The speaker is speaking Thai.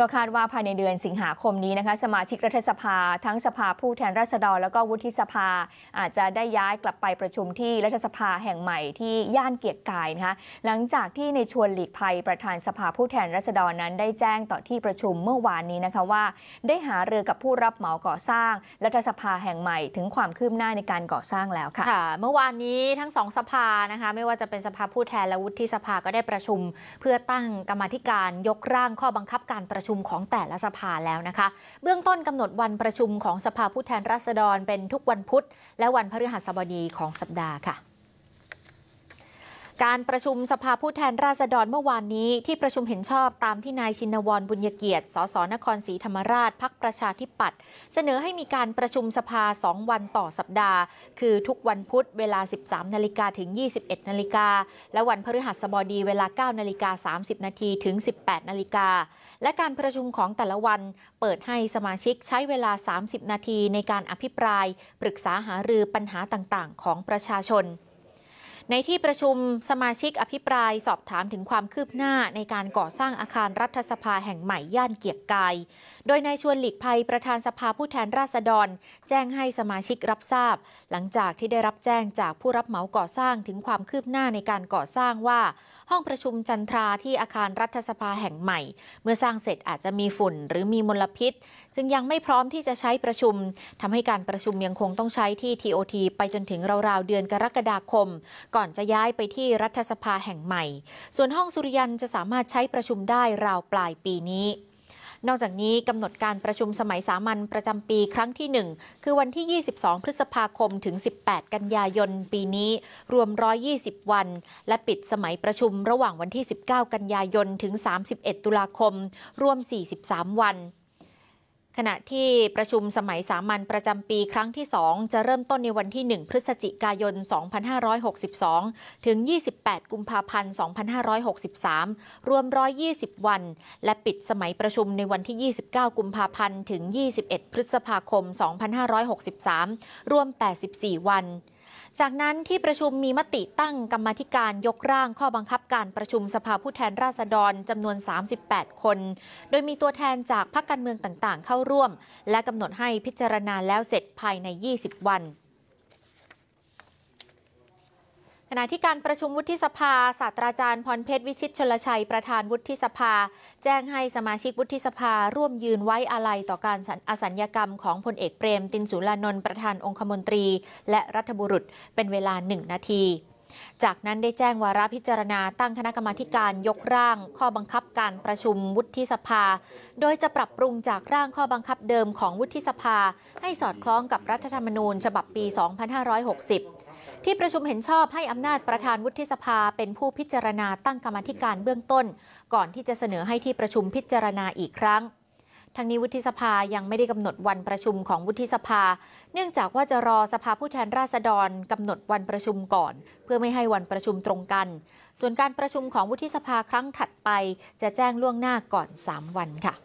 ก็คาดว่าภายในเดือนสิงหาคมนี้นะคะ สมาชิกรัฐสภาทั้งสภาผู้แทนราษฎรแล้วก็วุฒิสภาอาจจะได้ย้ายกลับไปประชุมที่รัฐสภาแห่งใหม่ที่ย่านเกียรติกายนะคะหลังจากที่ในชวนหลีกภัยประธานสภาผู้แทนราษฎรนั้นได้แจ้งต่อที่ประชุมเมื่อวานนี้นะคะว่าได้หาเรือกับผู้รับเหมาก่อสร้างรัฐสภาแห่งใหม่ถึงความคืบหน้าในการก่อสร้างแล้วค่ะคะเมื่อวานนี้ทั้งสองสภานะคะ ไม่ว่าจะเป็นสภาผู้แทนและวุฒิสภาก็ได้ประชุม เพื่อตั้งกรรมธิการยกร่างข้อบังคับการประประชุมของแต่ละสภาแล้วนะคะ เบื้องต้นกำหนดวันประชุมของสภาผู้แทนราษฎร เป็นทุกวันพุธและวันพฤหัสบดีของสัปดาห์ค่ะการประชุมสภาผู้แทนราษฎรเมื่อวานนี้ ที่ประชุมเห็นชอบตามที่นายชินวรบุญยเกียรติสสนครศรีธรรมราชพักประชาธิปัตย์เสนอให้มีการประชุมสภา 2 วันต่อสัปดาห์ คือทุกวันพุธเวลา 13นาฬิกาถึง 21นาฬิกาและวันพฤหัสบดีเวลา 9นาฬิกา30นาทีถึง 18นาฬิกาและการประชุมของแต่ละวัน เปิดให้สมาชิกใช้เวลา 30 นาที ในการอภิปราย ปรึกษาหารือปัญหาต่างๆ ของประชาชนในที่ประชุมสมาชิกอภิปรายสอบถามถึงความคืบหน้าในการก่อสร้างอาคารรัฐสภาแห่งใหม่ย่านเกียรกาย โดยนายชวนหลีกภัยประธานสภาผู้แทนราษฎร แจ้งให้สมาชิกรับทราบ หลังจากที่ได้รับแจ้งจากผู้รับเหมาก่อสร้างถึงความคืบหน้าในการก่อสร้างว่า ห้องประชุมจันทราที่อาคารรัฐสภาแห่งใหม่ เมื่อสร้างเสร็จอาจจะมีฝุ่นหรือมีมลพิษ จึงยังไม่พร้อมที่จะใช้ประชุมทำให้การประชุมยังคงต้องใช้ที่ TOT ไปจนถึงราวๆเดือนกรกฎาคมกก่อนจะย้ายไปที่รัฐสภาแห่งใหม่ ส่วนห้องสุริยันจะสามารถใช้ประชุมได้ราวปลายปีนี้ นอกจากนี้กำหนดการประชุมสมัยสามัญประจำปีครั้งที่ 1 คือวันที่ 22 พฤษภาคมถึง 18 กันยายนปีนี้ รวม 120 วัน และปิดสมัยประชุมระหว่างวันที่ 19 กันยายนถึง 31 ตุลาคม รวม 43 วันขณะที่ประชุมสมัยสามัญประจำปีครั้งที่ 2 จะเริ่มต้นในวันที่ 1 พฤศจิกายน 2562 ถึง 28 กุมภาพันธ์ 2563 รวม 120 วัน และปิดสมัยประชุมในวันที่ 29 กุมภาพันธ์ ถึง 21 พฤษภาคม 2563 รวม 84 วันจากนั้นที่ประชุมมีมติตั้งกรรมธิการยกร่างข้อบังคับการประชุมสภาผู้แทนราษฎรจำนวน 38 คน โดยมีตัวแทนจากพรรคการเมืองต่าง ๆ เข้าร่วมและกำหนดให้พิจารณาแล้วเสร็จภายใน 20 วันขณะที่การประชุมวุฒิสภาศาสตราจารย์พรเพชร วิชิตชลชัยประธานวุฒิสภา แจ้งให้สมาชิกวุฒิสภา ร่วมยืนไว้อาลัยต่อการอสัญญกรรมของพลเอกเปรม ตินสุรานนท์ประธานองคมนตรี และรัฐบุรุษเป็นเวลาหนึ่งนาที จากนั้นได้แจ้งวาระพิจารณาตั้งคณะกรรมาการยกร่างข้อบังคับการประชุมวุฒิสภา โดยจะปรับปรุงจากร่างข้อบังคับเดิมของวุฒิสภา ให้สอดคล้องกับรัฐธรรมนูญ ฉบับปี 2560ที่ประชุมเห็นชอบให้อำนาจประธานวุฒิสภาเป็นผู้พิจารณาตั้งกรรมธิการเบื้องต้น ก่อนที่จะเสนอให้ที่ประชุมพิจารณาอีกครั้ง ทางนี้วุฒิสภายังไม่ได้กำหนดวันประชุมของวุฒิสภา เนื่องจากว่าจะรอสภาผู้แทนราษฎรกำหนดวันประชุมก่อน เพื่อไม่ให้วันประชุมตรงกัน ส่วนการประชุมของวุฒิสภา ครั้งถัดไป จะแจ้งล่วงหน้าก่อน 3 วันค่ะ